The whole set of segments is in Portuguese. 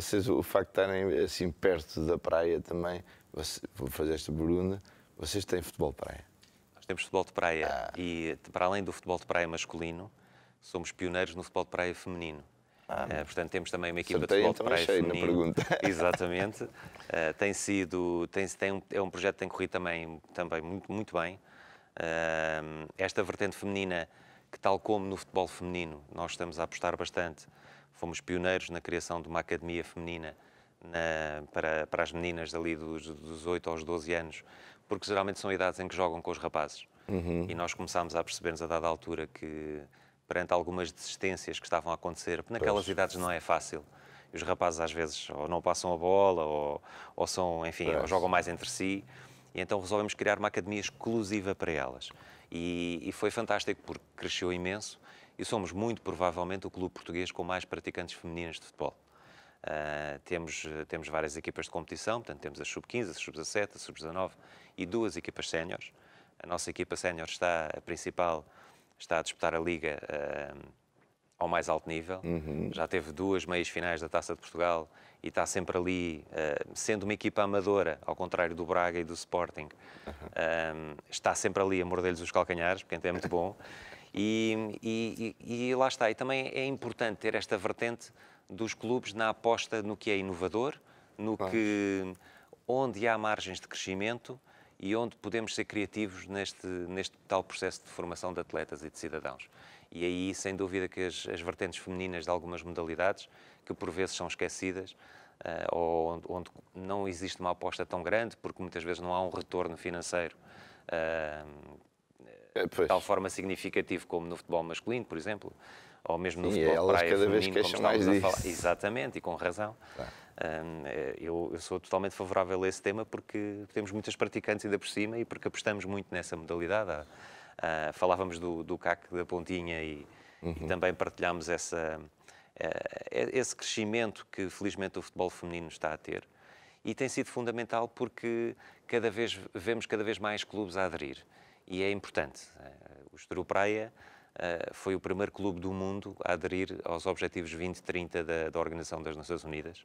vocês, o facto de estarem assim perto da praia também, você, vou fazer esta pergunta, vocês têm futebol de praia? Nós temos futebol de praia ah. e, para além do futebol de praia masculino, somos pioneiros no futebol de praia feminino. Ah, uh, portanto, temos também uma equipa de futebol de então é praia feminino. pergunta. Exatamente. Uh, tem sido, tem, tem um, é um projeto que tem corrido também, também muito, muito bem. Uh, esta vertente feminina, que tal como no futebol feminino, nós estamos a apostar bastante fomos pioneiros na criação de uma academia feminina na, para, para as meninas ali dos, dos 8 aos 12 anos, porque geralmente são idades em que jogam com os rapazes. Uhum. E nós começámos a perceber-nos a dada altura que, perante algumas desistências que estavam a acontecer, naquelas pois. idades não é fácil. E os rapazes às vezes ou não passam a bola, ou, ou são, enfim, ou jogam mais entre si. E então resolvemos criar uma academia exclusiva para elas. E, e foi fantástico porque cresceu imenso e somos muito provavelmente o clube português com mais praticantes femininas de futebol. Uh, temos, temos várias equipas de competição, portanto temos as sub-15, as sub-17, as sub-19 e duas equipas séniores. A nossa equipa sénior está, a principal, está a disputar a Liga uh, ao mais alto nível. Uhum. Já teve duas meias finais da Taça de Portugal e está sempre ali, uh, sendo uma equipa amadora, ao contrário do Braga e do Sporting, uhum. está sempre ali a morder-lhes os calcanhares, porque então é muito bom. E, e, e, lá está. E também é importante ter esta vertente dos clubes na aposta no que é inovador, no que onde há margens de crescimento e onde podemos ser criativos neste, neste tal processo de formação de atletas e de cidadãos. E aí, sem dúvida, que as, as vertentes femininas de algumas modalidades, que por vezes são esquecidas, uh, ou onde, onde, não existe uma aposta tão grande, porque muitas vezes não há um retorno financeiro uh, de eh, tal forma significativo como no futebol masculino, por exemplo, ou mesmo no Sim, futebol elas praia cada feminino, vez como mais disso. a falar. Exatamente, e com razão. Um, eh, eu, eu, sou totalmente favorável a esse tema porque temos muitas praticantes ainda por cima e porque apostamos muito nessa modalidade. Ah, ah, falávamos do, do CAC da Pontinha e, uhum. e também partilhámos essa, eh, esse crescimento que felizmente o futebol feminino está a ter e tem sido fundamental porque cada vez vemos cada vez mais clubes a aderir e é importante. Eh, o Estoril Praia eh, foi o primeiro clube do mundo a aderir aos Objetivos 2030 da, da Organização das Nações Unidas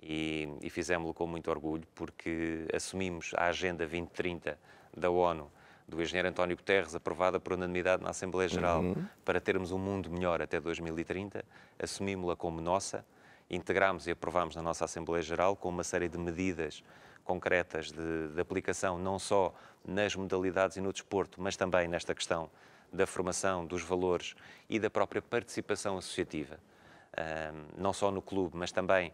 e, e fizemos-lo com muito orgulho porque assumimos a Agenda 2030 da ONU do engenheiro António Guterres, aprovada por unanimidade na Assembleia Geral, uhum. para termos um mundo melhor até 2030, assumimos-la como nossa, integramos e aprovámos na nossa Assembleia Geral com uma série de medidas concretas de, de aplicação, não só nas modalidades e no desporto, mas também nesta questão da formação, dos valores e da própria participação associativa, não só no clube, mas também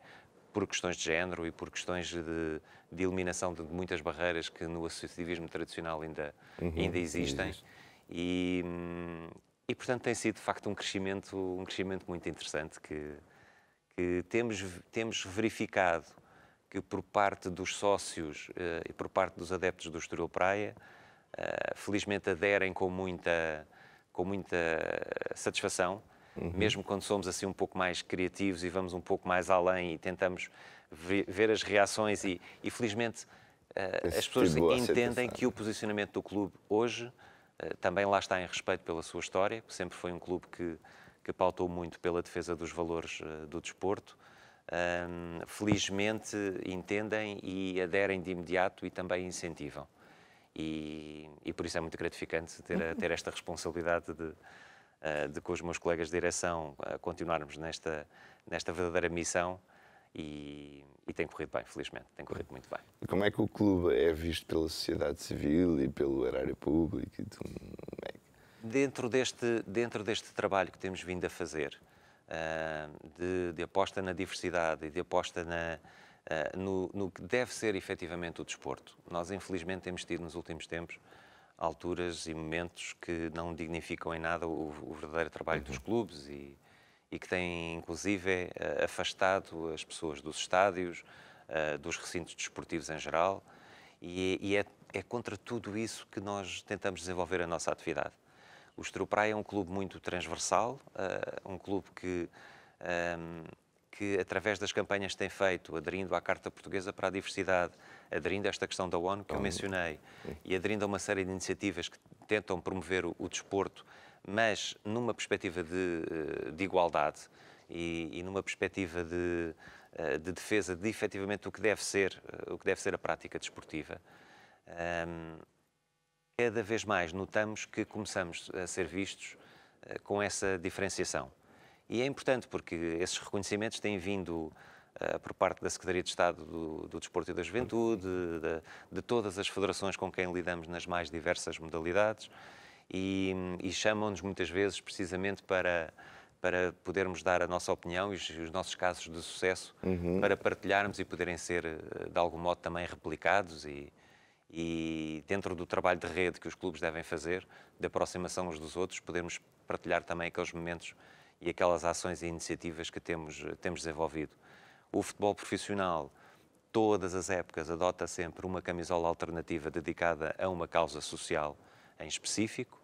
por questões de género e por questões de, de eliminação de muitas barreiras que no associativismo tradicional ainda, uhum, ainda existem. Existe. E, hum, e, portanto, tem sido, de facto, um crescimento, um crescimento muito interessante que, que temos, temos verificado que por parte dos sócios eh, e por parte dos adeptos do Estoril Praia, eh, felizmente aderem com muita, com muita satisfação, uhum. mesmo quando somos assim um pouco mais criativos e vamos um pouco mais além e tentamos ver, as reações e, e felizmente eh, as pessoas tipo entendem que o posicionamento do clube hoje também lá está em respeito pela sua história, que sempre foi um clube que, que pautou muito pela defesa dos valores do desporto, um, felizmente entendem e aderem de imediato e também incentivam. E, e por isso é muito gratificante ter, uhum. ter esta responsabilidade de, ah, de, com os meus colegas de direção, ah, continuarmos nesta, nesta verdadeira missão e, e tem corrido bem, felizmente, tem corrido muito bem. Como é que o clube é visto pela sociedade civil e pelo erário público? Dentro deste, dentro deste trabalho que temos vindo a fazer, ah, de, de, aposta na diversidade e de aposta na, ah, no, no, que deve ser efetivamente o desporto. Nós, infelizmente, temos tido nos últimos tempos alturas e momentos que não dignificam em nada o, o verdadeiro trabalho dos uhum. clubes e, e que têm, inclusive, ah, afastado as pessoas dos estádios, dos recintos desportivos em geral. E, é, e é, é contra tudo isso que nós tentamos desenvolver a nossa atividade o Estoril Praia é um clube muito transversal, uh, um clube que, um, ehm, que, através das campanhas que tem feito, aderindo à Carta Portuguesa para a Diversidade, aderindo a esta questão da ONU que eu mencionei, e aderindo a uma série de iniciativas que tentam promover o, o desporto, mas numa perspectiva de, eh, de igualdade e, e, numa perspectiva de, eh, de defesa de efetivamente o que deve ser, o que deve ser a prática desportiva. Um, ehm, cada vez mais notamos que começamos a ser vistos eh, com essa diferenciação. E é importante porque esses reconhecimentos têm vindo uh, por parte da Secretaria de Estado do, do Desporto e da Juventude, de, de, todas as federações com quem lidamos nas mais diversas modalidades e, e chamam-nos muitas vezes precisamente para para podermos dar a nossa opinião e os, os nossos casos de sucesso uhum. para partilharmos e poderem ser eh, de algum modo também replicados e, e dentro do trabalho de rede que os clubes devem fazer, de aproximação uns dos outros, podemos partilhar também aqueles momentos e aquelas ações e iniciativas que temos, temos desenvolvido. O futebol profissional, todas as épocas, adota sempre uma camisola alternativa dedicada a uma causa social em específico.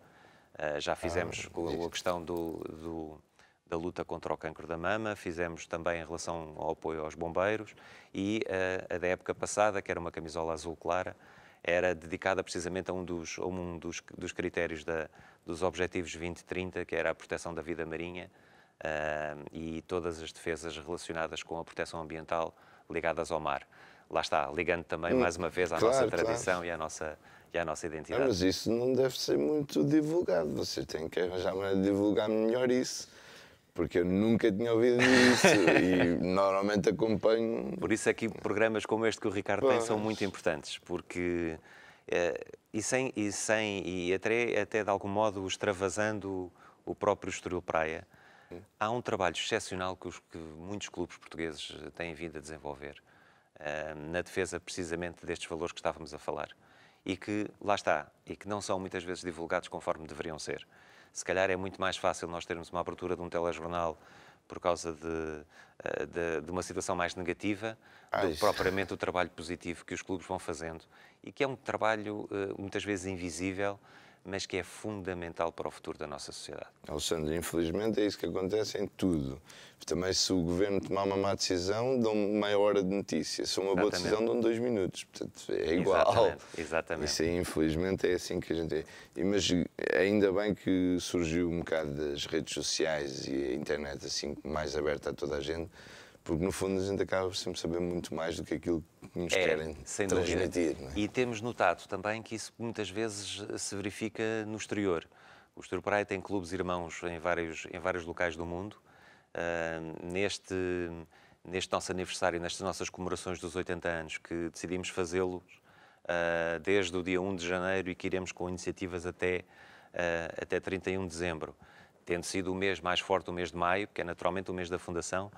Ah, já ah, fizemos ah, a questão do, do, da luta contra o cancro da mama, fizemos também em relação ao apoio aos bombeiros e ah, a da época passada, que era uma camisola azul clara, era dedicada precisamente a um dos, a um dos, dos critérios da, dos Objetivos 2030, que era a proteção da vida marinha uh, e todas as defesas relacionadas com a proteção ambiental ligadas ao mar. Lá está, ligando também hum, mais uma vez à claro, nossa tradição claro. e à nossa e a nossa ah, identidade. Ah, mas isso não deve ser muito divulgado. Você tem que arranjar uma maneira de divulgar melhor isso porque eu nunca tinha ouvido isso e normalmente acompanho. Por isso é que programas como este que o Ricardo tem são muito importantes, porque eh, e sem e sem e até até de algum modo extravasando o próprio Estoril Praia, há um trabalho excepcional que, os, que muitos clubes portugueses têm vindo a desenvolver eh, na defesa precisamente destes valores que estávamos a falar e que lá está e que não são muitas vezes divulgados conforme deveriam ser se calhar é muito mais fácil nós termos uma abertura de um telejornal por causa de, eh, de, de uma situação mais negativa Ai. do que propriamente o trabalho positivo que os clubes vão fazendo e que é um trabalho eh, muitas vezes invisível mas que é fundamental para o futuro da nossa sociedade. Alexandre, infelizmente é isso que acontece em tudo. Também se o governo tomar uma má decisão, dão meia hora de notícia. Se é uma Exatamente. boa decisão, dão dois minutos. Portanto, é igual. Exatamente. Isso aí, infelizmente, é assim que a gente é. Mas ainda bem que surgiu um bocado das redes sociais e a internet assim mais aberta a toda a gente, porque no fundo a gente acaba sempre saber muito mais do que aquilo que nos é, querem transmitir. É? E temos notado também que isso muitas vezes se verifica no exterior. O Estoril Praia tem clubes irmãos em vários, em vários locais do mundo. Uh, neste, neste nosso aniversário, nestas nossas comemorações dos 80 anos, que decidimos fazê-los uh, desde o dia 1 de janeiro e que iremos com iniciativas até, uh, até 31 de dezembro, tendo sido o mês mais forte o mês de maio, que é naturalmente o mês da fundação,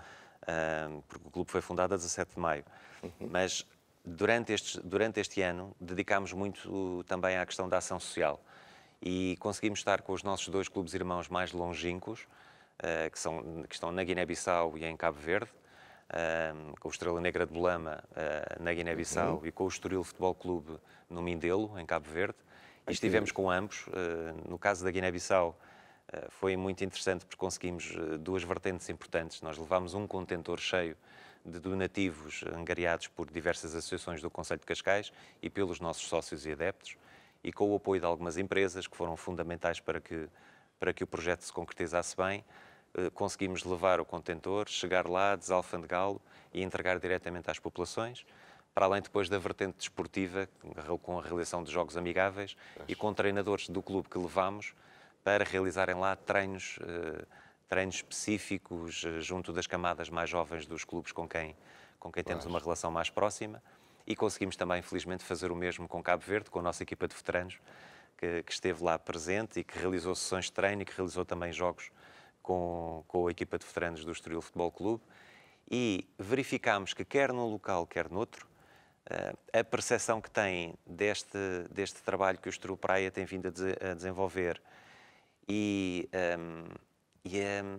porque o clube foi fundado a 17 de maio. Uhum. Mas durante este, durante este ano dedicámos muito também à questão da ação social e conseguimos estar com os nossos dois clubes irmãos mais longínquos, ah, que, são, que estão na Guiné-Bissau e em Cabo Verde, com o Estrela Negra de Bolama ah, na Guiné-Bissau uhum. e com o Estoril Futebol Clube no Mindelo, em Cabo Verde. E estivemos com ambos. Ah, no caso da Guiné-Bissau, eh, foi muito interessante porque conseguimos eh, duas vertentes importantes. Nós levámos um contentor cheio de donativos angariados por diversas associações do Conselho de Cascais e pelos nossos sócios e adeptos, e com o apoio de algumas empresas que foram fundamentais para que, para que o projeto se concretizasse bem, eh, conseguimos levar o contentor, chegar lá, desalfandegá-lo e entregar diretamente às populações para além depois da vertente desportiva, com a realização de jogos amigáveis e com treinadores do clube que levámos, para realizarem lá treinos, eh, treinos específicos eh, junto das camadas mais jovens dos clubes com quem, com quem temos uma relação mais próxima. E conseguimos também, felizmente, fazer o mesmo com Cabo Verde, com a nossa equipa de veteranos, que, que esteve lá presente e que realizou sessões de treino e que realizou também jogos com, com a equipa de veteranos do Estoril Futebol Clube. E verificámos que, quer num local, quer noutro, eh, a percepção que têm deste, deste trabalho que o Estoril Praia tem vindo a, de, a desenvolver e, um, e, a,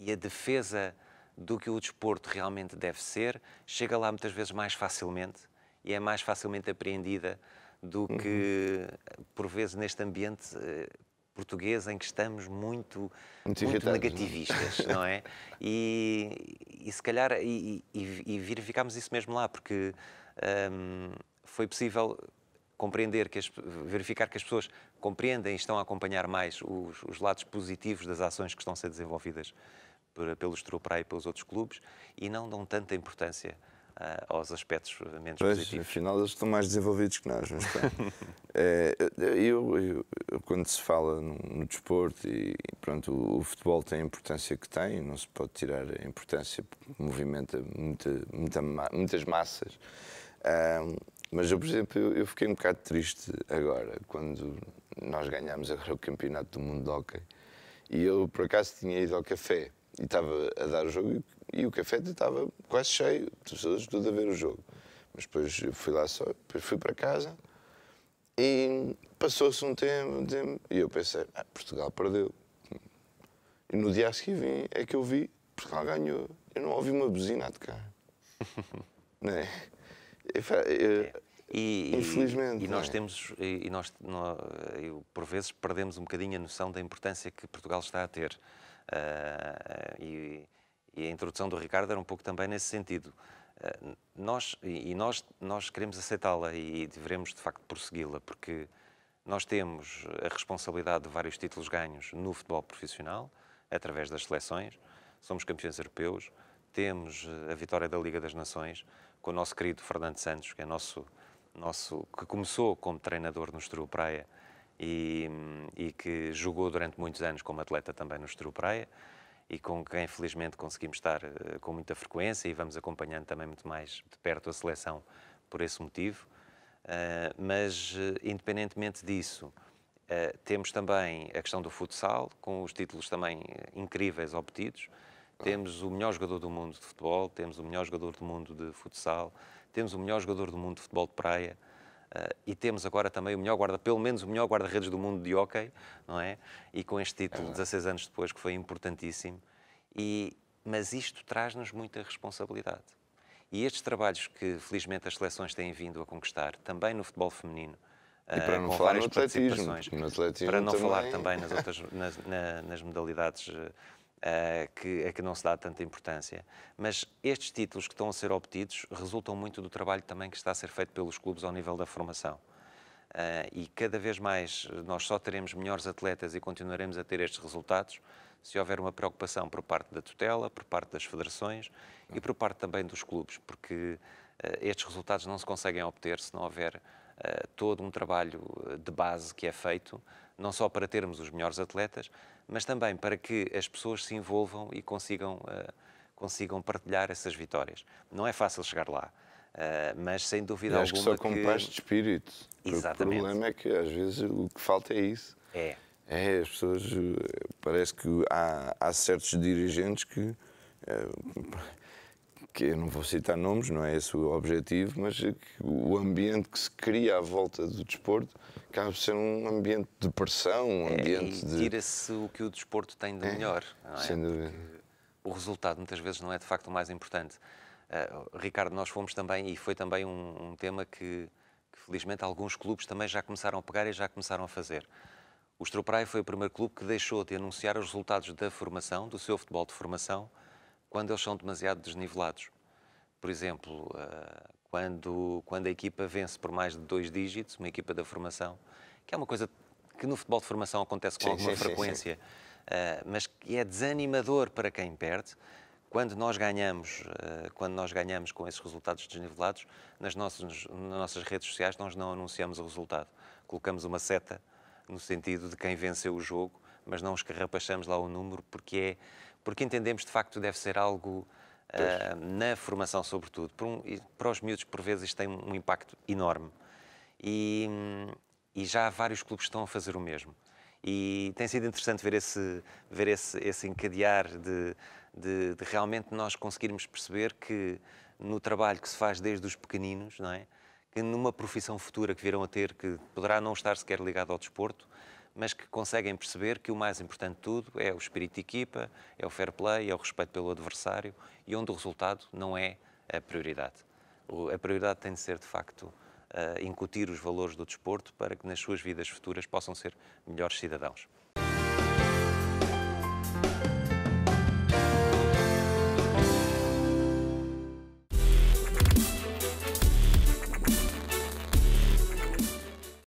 e a defesa do que o desporto realmente deve ser chega lá muitas vezes mais facilmente e é mais facilmente apreendida do uhum. que, por vezes, neste ambiente eh, português em que estamos muito, muito, muito é? negativistas, não, não é? E, e, se calhar, e, e, e verificámos isso mesmo lá, porque um, foi possível compreender que as, verificar que as pessoas compreendem e estão a acompanhar mais os, os lados positivos das ações que estão a ser desenvolvidas por, pelo Estropraia e pelos outros clubes e não dão tanta importância uh, aos aspectos menos pois, positivos. Afinal, eles estão mais desenvolvidos que nós. Mas, é, eu, eu, quando se fala no, no desporto e pronto, o, o, futebol tem a importância que tem, não se pode tirar a importância porque movimenta muita, muita, muitas massas. Ah, mas eu, por exemplo, eu fiquei um bocado triste agora, quando nós ganhámos agora o Campeonato do Mundo de Hockey. E eu, por acaso, tinha ido ao café e estava a dar o jogo e o café estava quase cheio, pessoas tudo a ver o jogo. Mas depois fui lá só, depois fui para casa e passou-se um tempo, um tempo, e eu pensei, ah, Portugal perdeu. E no dia a seguir vim, é que eu vi, Portugal ganhou. Eu não ouvi uma buzina de cá. não é? Eu, eu, e, Infelizmente. E, e nós é? temos, e, nós, nós, por vezes, perdemos um bocadinho a noção da importância que Portugal está a ter. Uh, e, e, a introdução do Ricardo era um pouco também nesse sentido. Uh, nós, e nós, nós queremos aceitá-la e devemos, de facto, prossegui-la, porque nós temos a responsabilidade de vários títulos ganhos no futebol profissional, através das seleções, somos campeões europeus, temos ah, a vitória da Liga das Nações com o nosso querido Fernando Santos, que é nosso nosso, que começou como treinador no Estoril Praia e, e, que jogou durante muitos anos como atleta também no Estoril Praia e com quem felizmente conseguimos estar eh, com muita frequência e vamos acompanhando também muito mais de perto a seleção por esse motivo. Eh, mas, eh, independentemente disso, temos também a questão do futsal, com os títulos também incríveis obtidos. Temos o melhor jogador do mundo de futebol, temos o melhor jogador do mundo de futsal, temos o melhor jogador do mundo de futebol de praia, Uh, e temos agora também o melhor guarda, pelo menos o melhor guarda-redes do mundo de hockey, não é? E com este título, é 16 anos depois, que foi importantíssimo. E, mas isto traz-nos muita responsabilidade. E estes trabalhos que, felizmente, as seleções têm vindo a conquistar, também no futebol feminino, e para eh, não falar no atletismo, no atletismo para não também. falar também nas outras nas, nas modalidades eh, uh, que, a é que não se dá tanta importância. Mas estes títulos que estão a ser obtidos resultam muito do trabalho também que está a ser feito pelos clubes ao nível da formação. Uh, e cada vez mais nós só teremos melhores atletas e continuaremos a ter estes resultados se houver uma preocupação por parte da tutela, por parte das federações e por parte também dos clubes, porque uh, estes resultados não se conseguem obter se não houver uh, todo um trabalho de base que é feito não só para termos os melhores atletas, mas também para que as pessoas se envolvam e consigam, uh, consigam partilhar essas vitórias. Não é fácil chegar lá. Uh, mas sem dúvida acho alguma. Acho que só com que... paz de espírito. Exatamente. O problema é que às vezes o que falta é isso. É. É, as pessoas. Eh, parece que há, há certos dirigentes que que eu não vou citar nomes, não é esse o objetivo, mas é o ambiente que se cria à volta do desporto acaba por ser um ambiente de pressão, um é, ambiente é, de... Tira-se o que o desporto tem de é, melhor. É? Sem dúvida. Porque o resultado muitas vezes não é de facto o mais importante. Uh, Ricardo, nós fomos também, e foi também um, um tema que, que, felizmente alguns clubes também já começaram a pegar e já começaram a fazer. O Estropraia foi o primeiro clube que deixou de anunciar os resultados da formação, do seu futebol de formação, quando eles são demasiado desnivelados. Por exemplo, ah, quando, quando a equipa vence por mais de dois dígitos, uma equipa da formação, que é uma coisa que no futebol de formação acontece com sim, alguma sim, frequência, sim, ah, mas que é desanimador para quem perde. Quando nós ganhamos, ah, quando nós ganhamos com esses resultados desnivelados, nas nossas, nas nossas redes sociais nós não anunciamos o resultado. Colocamos uma seta no sentido de quem venceu o jogo mas não escarrapachamos lá o número, porque, é, porque entendemos de facto deve ser algo uh, na formação, sobretudo. Por um, para os miúdos, por vezes, tem um impacto enorme. E, e já vários clubes estão a fazer o mesmo. E tem sido interessante ver esse, ver esse, esse encadear de, de, de realmente nós conseguirmos perceber que no trabalho que se faz desde os pequeninos, não é? que numa profissão futura que virão a ter, que poderá não estar sequer ligado ao desporto, mas que conseguem perceber que o mais importante de tudo é o espírito de equipa, é o fair play, é o respeito pelo adversário e onde o resultado não é a prioridade. A prioridade tem de ser, de facto, eh, incutir os valores do desporto para que nas suas vidas futuras possam ser melhores cidadãos.